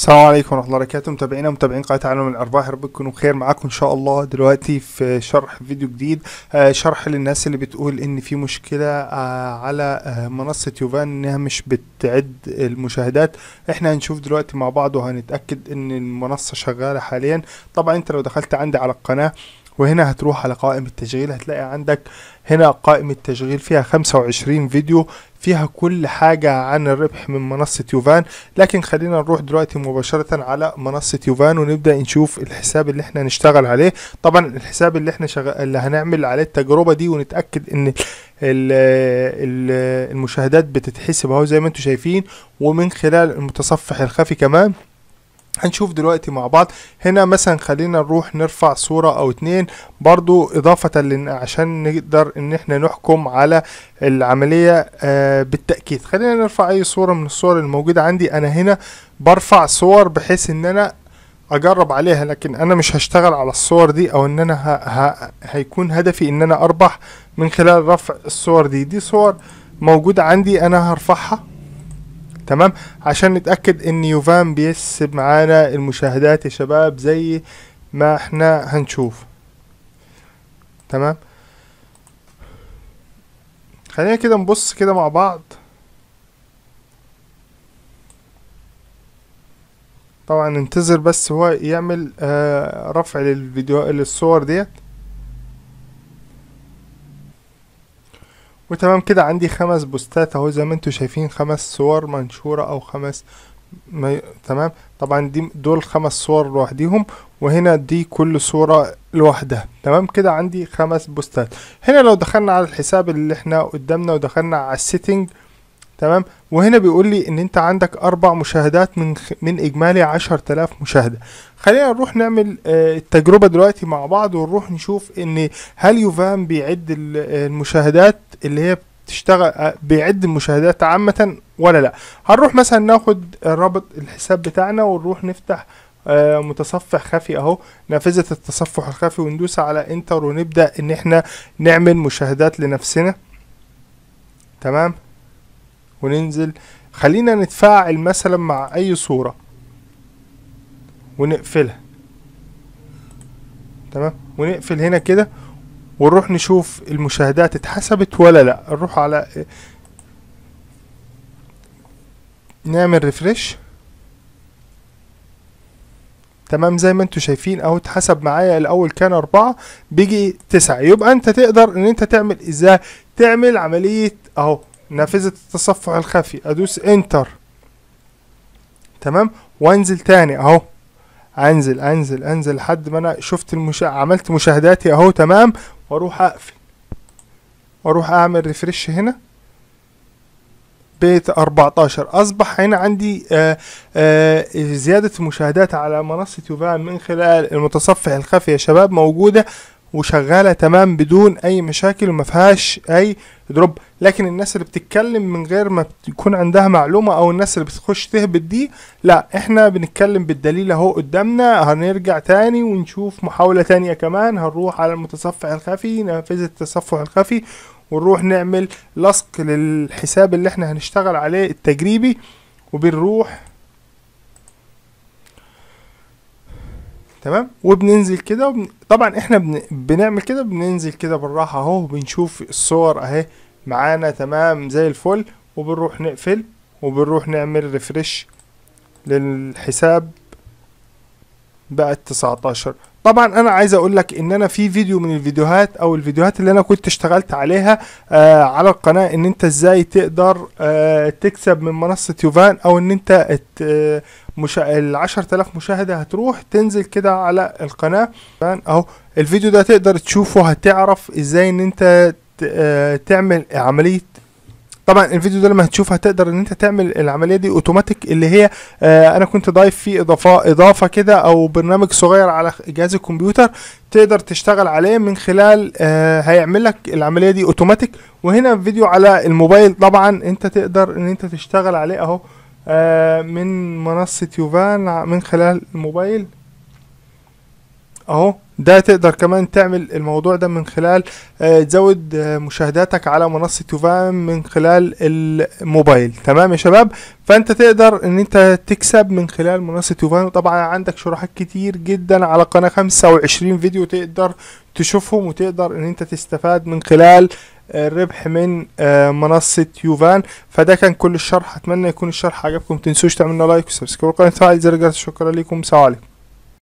السلام عليكم ورحمة الله وبركاته متابعينا ومتابعين قناة عالم الأرباح رب تكونوا بخير معاكم إن شاء الله دلوقتي في شرح فيديو جديد آه، شرح للناس اللي بتقول إن في مشكلة آه، على آه، منصة يوفان إنها مش بتعد المشاهدات إحنا هنشوف دلوقتي مع بعض وهنتأكد إن المنصة شغالة حاليا طبعا أنت لو دخلت عندي على القناة وهنا هتروح على قائمة التشغيل هتلاقي عندك هنا قائمة تشغيل فيها 25 فيديو فيها كل حاجة عن الربح من منصة يوفان لكن خلينا نروح دلوقتي مباشرة على منصة يوفان ونبدأ نشوف الحساب اللي احنا نشتغل عليه طبعا الحساب اللي احنا شغ... اللي هنعمل عليه التجربة دي ونتأكد ان الـ الـ المشاهدات بتتحسب اهو زي ما انتم شايفين ومن خلال المتصفح الخفي كمان هنشوف دلوقتي مع بعض هنا مثلا خلينا نروح نرفع صورة او اتنين برضو اضافة لان عشان نقدر ان احنا نحكم على العملية آه، بالتأكيد خلينا نرفع اي صورة من الصور الموجودة عندي انا هنا برفع صور بحيث ان انا اجرب عليها لكن انا مش هشتغل على الصور دي او ان انا ه... ه... هيكون هدفي ان انا اربح من خلال رفع الصور دي دي صور موجودة عندي انا هرفعها تمام عشان نتاكد ان يوفان بيسب معانا المشاهدات يا شباب زي ما احنا هنشوف تمام خلينا كده نبص كده مع بعض طبعا ننتظر بس هو يعمل آه رفع للفيديو للصور ديت وتمام كده عندي خمس بوستات اهو زي ما انتم شايفين خمس صور منشورة او خمس ما... تمام طبعا دي دول خمس صور لوحديهم وهنا دي كل صورة لوحدها تمام كده عندي خمس بوستات هنا لو دخلنا على الحساب اللي احنا قدامنا ودخلنا على السيتنج تمام وهنا بيقول لي ان انت عندك اربع مشاهدات من خ... من اجمالي 10000 مشاهده خلينا نروح نعمل آه، التجربه دلوقتي مع بعض ونروح نشوف ان هل يوفام بيعد المشاهدات اللي هي بتشتغل آه، بيعد المشاهدات عامه ولا لا هنروح مثلا ناخد رابط الحساب بتاعنا ونروح نفتح آه، متصفح خفي اهو نافذه التصفح الخفي وندوس على انتر ونبدا ان احنا نعمل مشاهدات لنفسنا تمام وننزل خلينا نتفاعل مثلا مع اي صورة ونقفلها تمام ونقفل هنا كده ونروح نشوف المشاهدات اتحسبت ولا لا نروح على نعمل ريفرش تمام زي ما انتوا شايفين اهو اتحسب معايا الاول كان اربعة بيجي تسعة يبقى انت تقدر ان انت تعمل ازاي تعمل عملية اهو نافذة التصفح الخفي ادوس انتر تمام وانزل تاني اهو انزل انزل انزل لحد ما انا شفت المشا... عملت مشاهداتي اهو تمام واروح اقفل واروح اعمل ريفرش هنا بيت 14 اصبح هنا عندي آآ آه، آآ آه، زيادة مشاهدات على منصة يوفان من خلال المتصفح الخفي يا شباب موجودة وشغاله تمام بدون اي مشاكل وما فيهاش اي دروب لكن الناس اللي بتتكلم من غير ما تكون عندها معلومه او الناس اللي بتخش تهبط دي لا احنا بنتكلم بالدليل اهو قدامنا هنرجع تاني ونشوف محاوله تانية كمان هنروح على المتصفح الخفي نافذه التصفح الخفي ونروح نعمل لصق للحساب اللي احنا هنشتغل عليه التجريبي وبنروح تمام وبننزل كده وبن... طبعا احنا بن... بنعمل كده بننزل كده بالراحه اهو بنشوف الصور اهي معانا تمام زي الفل وبنروح نقفل وبنروح نعمل ريفرش للحساب بقت 19 طبعا انا عايز اقول لك ان انا في فيديو من الفيديوهات او الفيديوهات اللي انا كنت اشتغلت عليها آه على القناه ان انت ازاي تقدر آه تكسب من منصه يوفان او ان انت آه مشا... ال 10000 مشاهده هتروح تنزل كده على القناه اهو الفيديو ده تقدر تشوفه هتعرف ازاي ان انت آه، تعمل عمليه طبعا الفيديو ده لما هتشوف هتقدر ان انت تعمل العمليه دي اوتوماتيك اللي هي آه انا كنت ضايف فيه اضافه اضافه كده او برنامج صغير على جهاز الكمبيوتر تقدر تشتغل عليه من خلال آه هيعمل لك العمليه دي اوتوماتيك وهنا فيديو على الموبايل طبعا انت تقدر ان انت تشتغل عليه اهو آه من منصه يوفان من خلال الموبايل اهو ده تقدر كمان تعمل الموضوع ده من خلال آه، تزود آه، مشاهداتك على منصة يوفام من خلال الموبايل تمام يا شباب فانت تقدر ان انت تكسب من خلال منصة يوفام وطبعا عندك شروحات كتير جدا على قناة 25 فيديو تقدر تشوفهم وتقدر ان انت تستفاد من خلال آه، الربح من منصة يوفان فده كان كل الشرح اتمنى يكون الشرح عجبكم متنسوش تعملنا لايك وسبسكرايب وقناة فعل زر الجرس شكرا لكم سلام عليكم